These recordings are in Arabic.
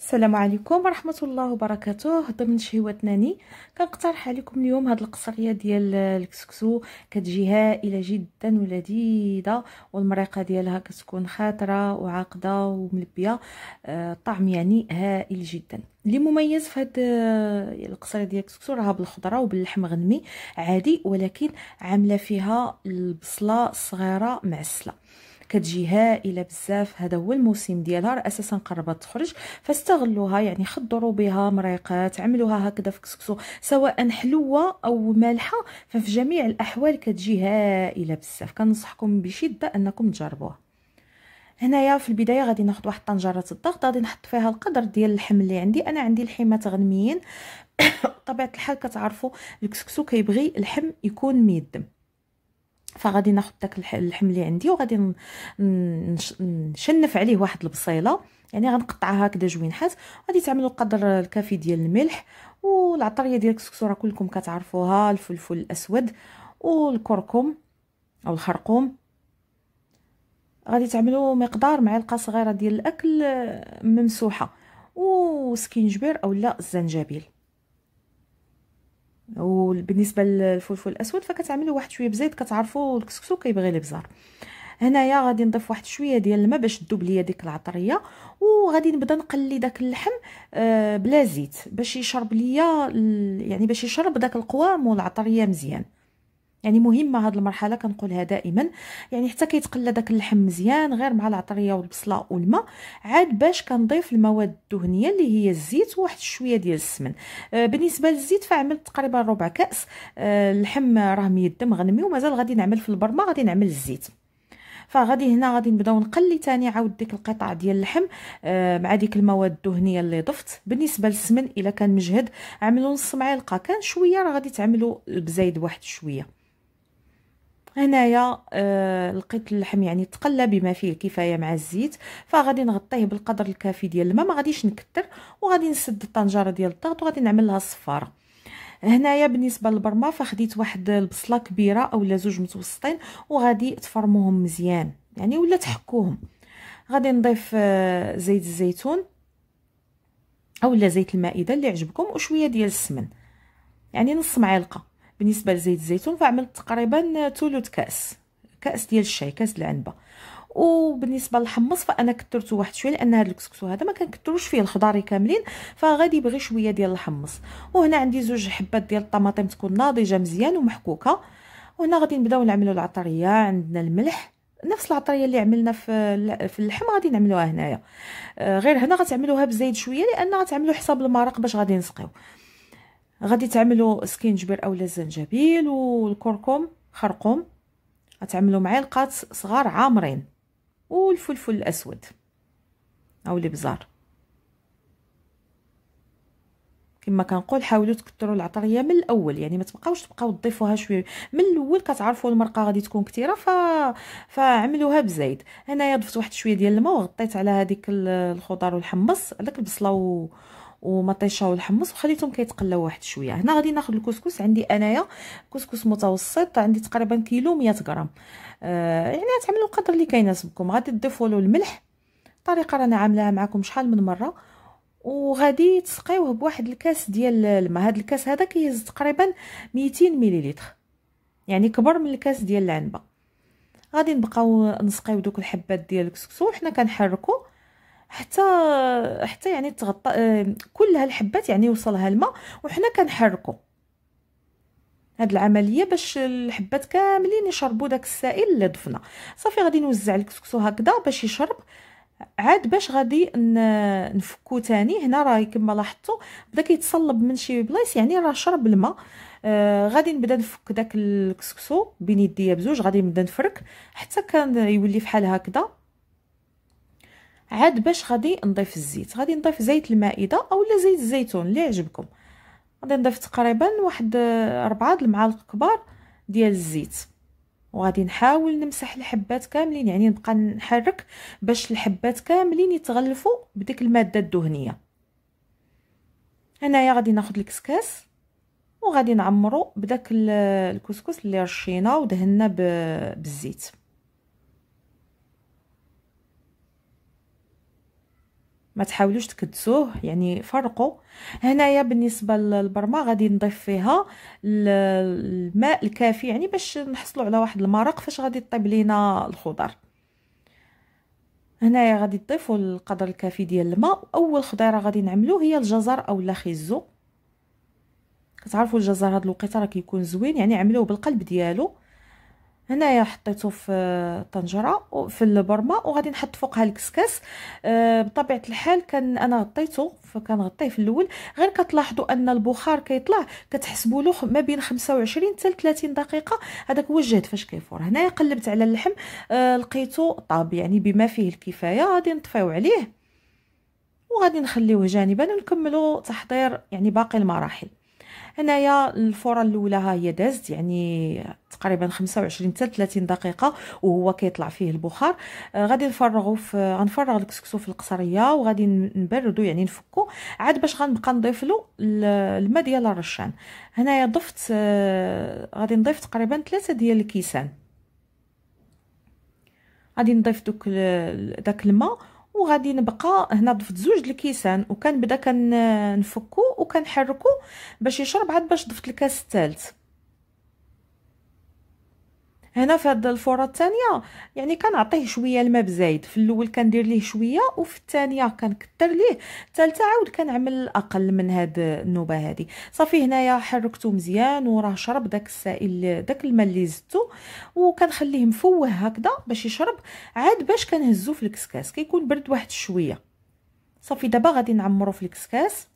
السلام عليكم ورحمه الله وبركاته ضمن شهوات ناني كنقترح عليكم اليوم هاد القصريه ديال الكسكسو كتجي هائله جدا ولذيذه والمريقه ديالها كتكون خاطره وعاقده وملبيه الطعم آه، يعني هائل جدا اللي مميز في هاد آه، القصريه ديال الكسكسو راها بالخضره وباللحم غنمي عادي ولكن عامله فيها البصله الصغيره معسله كتجي هائله بزاف هذا هو الموسم ديالها راه اساسا قربت تخرج فاستغلوها يعني خضروا بها مريقات عملوها هكذا في كسكسو سواء حلوه او مالحه ففي جميع الاحوال كتجي هائله بزاف كنصحكم بشده انكم تجربوها هنايا في البدايه غادي ناخذ واحد طنجره الضغط غادي نحط فيها القدر ديال اللحم اللي عندي انا عندي لحيمات غنميين طبيعه الحال كتعرفوا الكسكسو كيبغي اللحم يكون ميدم فغادي ناخذ داك اللحم اللي عندي وغادي نشنف عليه واحد البصيله يعني غنقطعها هكذا جوينحات غادي تعملوا القدر الكافي ديال الملح والعطريه ديال الكسكسو راه كلكم كتعرفوها الفلفل الاسود والكركم او الخرقوم غادي تعملوا مقدار معلقه صغيره ديال الاكل آه، ممسوحه وسكينجبير اولا الزنجبيل وبالنسبه للفلفل الاسود فكتعملوا واحد شويه بزيت كتعرفوا الكسكسو كيبغي البزار هنايا غادي نضيف واحد شويه ديال الماء باش تذوب ليا ديك العطريه وغادي نبدا نقلي داك اللحم آه، بلا زيت باش يشرب ليا يعني باش يشرب داك القوام والعطريه مزيان يعني مهمه هاد المرحله كنقولها دائما يعني حتى كيتقلى داك اللحم مزيان غير مع العطريه والبصله والماء عاد باش كنضيف المواد الدهنيه اللي هي الزيت وواحد شويه ديال السمن آه بالنسبه للزيت فعملت تقريبا ربع كاس آه اللحم راه ميد مغنمي ومازال غادي نعمل في البرمه غادي نعمل الزيت فغادي هنا غادي نبداو نقلي تاني عاود ديك القطع ديال اللحم آه مع ديك المواد الدهنيه اللي ضفت بالنسبه للسمن الا كان مجهد عملوا نص معلقه كان شويه راه غادي تعملوا بزايد واحد شويه هنايا آه لقيت اللحم يعني تقلى بما فيه الكفايه مع الزيت فغادي نغطيه بالقدر الكافي ديال الماء ما غاديش نكثر وغادي نسد الطنجره ديال الضغط وغادي نعمل لها الصفاره هنايا بالنسبه للبرمه فخديت واحد البصله كبيره اولا زوج متوسطين وغادي تفرموهم مزيان يعني ولا تحكوهم غادي نضيف آه، زيت الزيتون اولا زيت المائده اللي عجبكم وشويه ديال السمن يعني نص معلقه بالنسبه لزيت الزيتون فعملت تقريبا ثلث كاس كاس ديال الشاي كاس العنبه وبالنسبه للحمص فانا كثرت واحد شويه لان هذا الكسكسو هذا ما كنكثروش فيه الخضار كاملين فغادي يبغي شويه ديال الحمص وهنا عندي زوج حبات ديال الطماطم تكون ناضجه مزيان ومحكوكه وهنا غادي نبداو نعملو العطريه عندنا الملح نفس العطريه اللي عملنا في في اللحم غادي نعملوها هنايا آه، غير هنا غتعملوها بزيت شويه لان غتعملو حساب المرق باش غادي نسقيو غادي تعملوا سكينجبير اولا الزنجبيل والكركم خرقوم غتعملوا معلقات صغار عامرين والفلفل الاسود او الابزار كما كنقول حاولوا تكثروا العطريه من الاول يعني ما تبقاوش تبقاو تضيفوها شويه من الاول كتعرفوا المرقه غادي تكون كثيره ف فعملوها بزيت هنايا ضفت واحد شويه ديال الماء وغطيت على هذيك الخضار والحمص داك البصله ومطيشه والحمص وخليتهم كيتقلاو واحد شويه هنا غادي ناخذ الكسكس عندي انايا كسكس متوسط عندي تقريبا كيلو 100 غرام آه يعني تعملوا القدر اللي كيناسبكم غادي تضيفوا له الملح الطريقه رانا عاملاها معكم شحال من مره وغادي تسقيوه بواحد الكاس ديال الماء هذا الكاس هذا كيهز تقريبا 200 مليلتر يعني كبر من الكاس ديال العنبه غادي نبقاو نسقيو دوك الحبات ديال الكسكسو وحنا كنحركو حتى حتى يعني تغطى كل هالحبات يعني يوصلها الماء وحنا كنحركو هاد العمليه باش الحبات كاملين يشربوا داك السائل اللي ضفنا صافي غادي نوزع الكسكسو هكذا باش يشرب عاد باش غادي نفكو تاني هنا راه كما لاحظتوا بدا كيتصلب من شي بلايص يعني راه شرب الماء آه غادي نبدا نفك داك الكسكسو بين يديا بزوج غادي نبدا نفرك حتى كان يولي فحال هكذا عاد باش غادي نضيف الزيت غادي نضيف زيت المائده اولا زيت الزيتون اللي عجبكم غادي نضيف تقريبا واحد أربعة المعالق كبار ديال الزيت وغادي نحاول نمسح الحبات كاملين يعني نبقى نحرك باش الحبات كاملين يتغلفوا بديك الماده الدهنيه هنايا غادي ناخذ الكسكاس وغادي نعمرو بداك الكسكس اللي رشينا ودهنا بالزيت ما تحاولوش تكدسوه يعني فرقوا هنايا بالنسبه للبرمه غادي نضيف فيها الماء الكافي يعني باش نحصلوا على واحد المرق فاش غادي طيب لينا الخضر هنايا غادي تضيفوا القدر الكافي ديال الماء اول خضيره غادي نعملو هي الجزر اولا خيزو كتعرفوا الجزر هاد الوقيته راه كيكون زوين يعني عملوه بالقلب ديالو هنايا حطيته في الطنجره وفي البرمه وغادي نحط فوقها الكسكاس آه، بطبيعه الحال كان انا غطيته فكنغطيه في الاول غير كتلاحظوا ان البخار كيطلع كتحسبوا له ما بين 25 حتى 30 دقيقه هذاك هو الجهد فاش كيفور هنايا قلبت على اللحم آه، لقيته طاب يعني بما فيه الكفايه غادي نطفيو عليه وغادي نخليوه جانبا ونكملوا تحضير يعني باقي المراحل هنايا الفوره الاولى ها هي دازت يعني تقريبا 25 حتى 30 دقيقه وهو كيطلع فيه البخار آه غادي نفرغو في غنفرغ الكسكسو في القصريه وغادي نبردو يعني نفكو عاد باش غنبقى نضيف له الماء ديال الرشان هنايا ضفت آه غادي نضيف تقريبا 3 ديال الكيسان غادي نضيف دوك داك الماء وغادي نبقى هنا ضفت زوج الكيسان بدا كنفكو وكنحركو باش يشرب عاد باش ضفت الكاس الثالث هنا في هاد الفوره الثانيه يعني كنعطيه شويه الماء بزايد في الاول كندير ليه شويه وفي الثانيه كنكثر ليه الثالثه عاود كنعمل اقل من هاد النوبه هادي صافي هنايا حركته مزيان وراه شرب داك السائل داك الماء اللي زدتو وكنخليه مفوه هكذا باش يشرب عاد باش كنهزو في الكسكاس كيكون برد واحد شويه صافي دابا غادي نعمرو في الكسكاس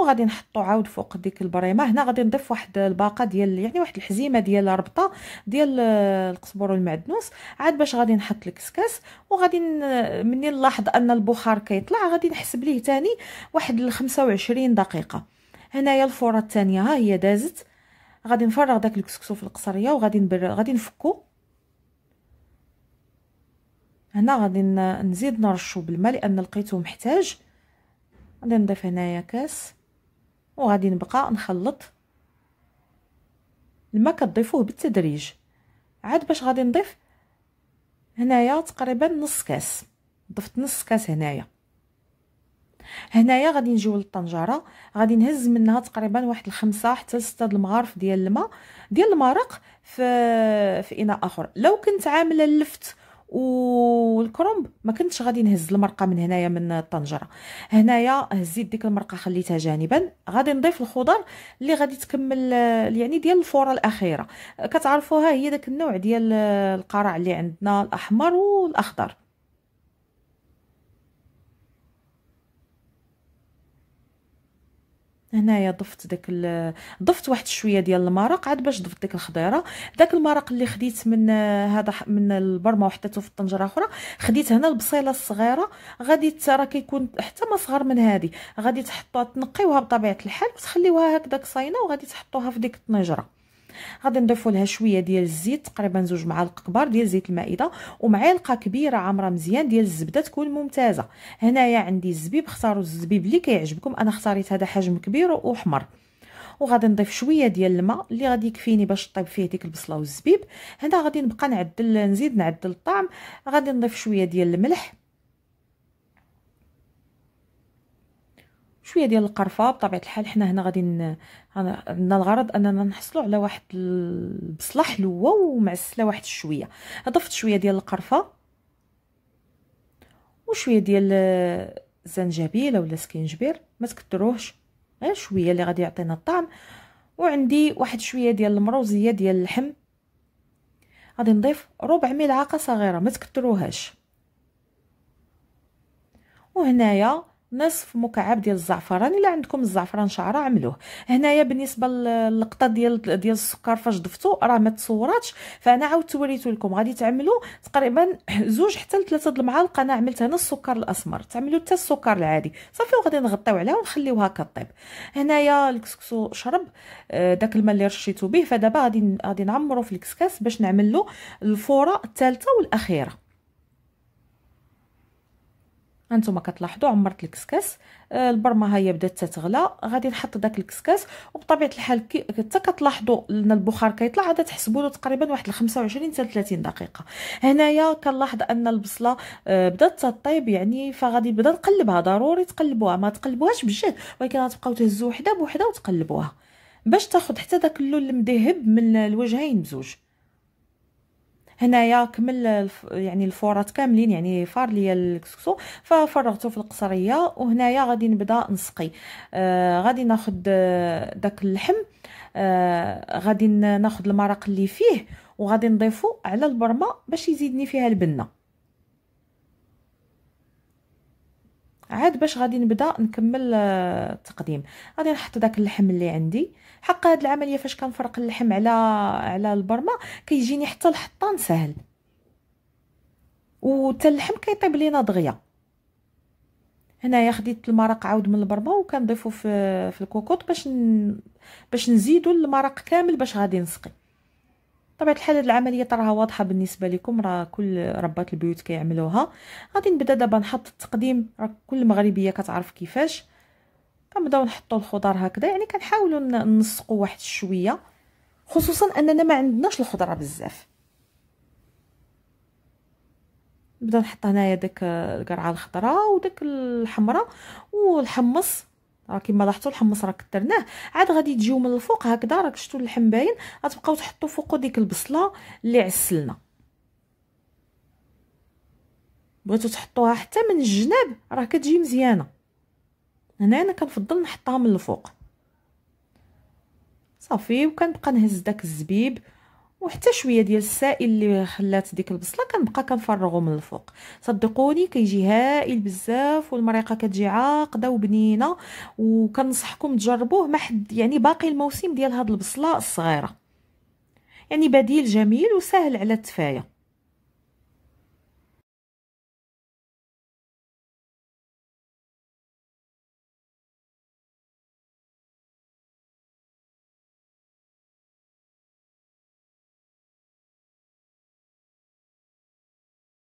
وغادي نحطو عاود فوق ديك البريمه هنا غادي نضيف واحد الباقه ديال يعني واحد الحزيمه ديال ربطه ديال آه، القزبر والمعدنوس عاد باش غادي نحط الكسكاس وغادي مني نلاحظ ان البخار كيطلع غادي نحسب ليه تاني واحد 25 دقيقه هنايا الفوره الثانيه ها هي دازت غادي نفرغ داك الكسكسو في القصريه وغادي نبر غادي نفكو هنا غادي نزيد نرشو بالماء لان لقيته محتاج غادي نضيف هنايا كاس وغادي نبقى نخلط الماء كتضيفوه بالتدريج عاد باش غادي نضيف هنايا تقريبا نص كاس ضفت نص كاس هنايا هنايا غادي نجيو للطنجره غادي نهز منها تقريبا واحد الخمسة حتى لستة د المغارف ديال الماء ديال المرق في في اناء اخر لو كنت عامله اللفت والكرنب ما كنتش غادي نهز المرقه من هنايا من الطنجره هنايا هزيت ديك المرقه خليتها جانبا غادي نضيف الخضر اللي غادي تكمل يعني ديال الفوره الاخيره كتعرفوها هي داك النوع ديال القرع اللي عندنا الاحمر والاخضر هنايا ضفت داك ضفت واحد شويه ديال المرق عاد باش ضفت ديك الخضيره داك المرق اللي خديت من هذا من البرمه وحطيته في الطنجره اخرى خديت هنا البصيله الصغيره غادي راه كيكون حتى ما صغر من هذه غادي تحطوها تنقيوها بطبيعه الحال وتخليوها هكذاك صاينه وغادي تحطوها في ديك الطنجره غادي نضيفوا لها شويه ديال الزيت تقريبا زوج معالق كبار ديال زيت المائده ومعلقه كبيره عامره مزيان ديال الزبده تكون ممتازه هنايا عندي الزبيب اختاروا الزبيب اللي كيعجبكم انا اختاريت هذا حجم كبير واحمر وغادي نضيف شويه ديال الماء اللي غادي يكفيني باش طيب فيه ديك البصله والزبيب هنا غادي نبقى نعدل نزيد نعدل الطعم غادي نضيف شويه ديال الملح شويه ديال القرفه بطبيعه الحال حنا هنا غادي عندنا الغرض اننا نحصلوا على واحد البصله حلوه ومعسله واحد شويه اضفت شويه ديال القرفه وشويه ديال الزنجبيل اولا سكينجبير ما تكثروهش غير شويه اللي غادي يعطينا الطعم وعندي واحد شويه ديال المروزيه ديال اللحم غادي نضيف ربع ملعقه صغيره ما تكثروهاش وهنايا نصف مكعب ديال الزعفران الا عندكم الزعفران شعره عملوه هنايا بالنسبه للقطه ديال ديال السكر فاش ضفتو راه ما تصوراتش فانا عاودت وريتو لكم غادي تعملوا تقريبا زوج حتى لثلاثه المعالق انا عملت هنا السكر الاسمر تعملوا حتى السكر العادي صافي وغادي نغطيو عليها ونخليوها كطيب هنايا الكسكسو شرب آه، داك الماء اللي رشيتو به فدابا غادي غادي نعمرو في الكسكاس باش نعمل له الفوره الثالثه والاخيره هانتوما كتلاحظوا عمرت الكسكاس آه، البرمه هي بدات تتغلى غادي نحط داك الكسكاس وبطبيعه الحال كي حتى كتلاحظوا ان البخار كيطلع عاد تحسبوا له تقريبا واحد 25 حتى 30 دقيقه هنايا كنلاحظ ان البصله آه، بدات تطيب يعني فغادي نبدا نقلبها ضروري تقلبوها ما تقلبوهاش بجد ولكن غتبقاو تهزوا وحده بوحده وتقلبوها باش تاخذ حتى داك اللون المذهب من الوجهين بزوج هنايا كمل الف... يعني الفورات كاملين يعني فار ليا الكسكسو ففرغته في القصريه وهنايا غادي نبدا نسقي آه غادي ناخد آه، داك اللحم آه غادي ناخد المرق اللي فيه وغادي نضيفو على البرمه باش يزيدني فيها البنه عاد باش غادي نبدا نكمل آه، التقديم غادي نحط داك اللحم اللي عندي حق هاد العمليه فاش كنفرق اللحم على على البرمه كيجيني حتى الحطان سهل وتا اللحم كيطيب لينا دغيا هنايا خديت المرق عاود من البرمه وكنضيفو في في الكوكوط باش ن... باش نزيدو المرق كامل باش غادي نسقي طبيعه الحال هذه العمليه تراها واضحه بالنسبه لكم راه كل ربات البيوت كيعملوها غادي نبدا دابا نحط التقديم راه كل مغربيه كتعرف كيفاش كنبداو نحطوا الخضر هكذا يعني كنحاولوا ننسقوا واحد شويه خصوصا اننا ما عندناش الخضره بزاف نبدا نحط هنايا داك القرعه آه، الخضراء وداك الحمراء والحمص راه كما لاحظتوا الحمص راه كثرناه عاد غادي تجيو من الفوق هكذا راك شفتوا اللحم باين غتبقاو تحطوا فوقو ديك البصله اللي عسلنا بغيتو تحطوها حتى من الجناب راه كتجي مزيانه هنا انا كنفضل نحطها من الفوق صافي وكنبقى نهز داك الزبيب وحتى شويه ديال السائل اللي خلات ديك البصله كنبقى كنفرغو من الفوق صدقوني كيجي هائل بزاف والمريقه كتجي عاقده وبنينه وكنصحكم تجربوه ما حد يعني باقي الموسم ديال هاد البصله الصغيره يعني بديل جميل وسهل على التفايه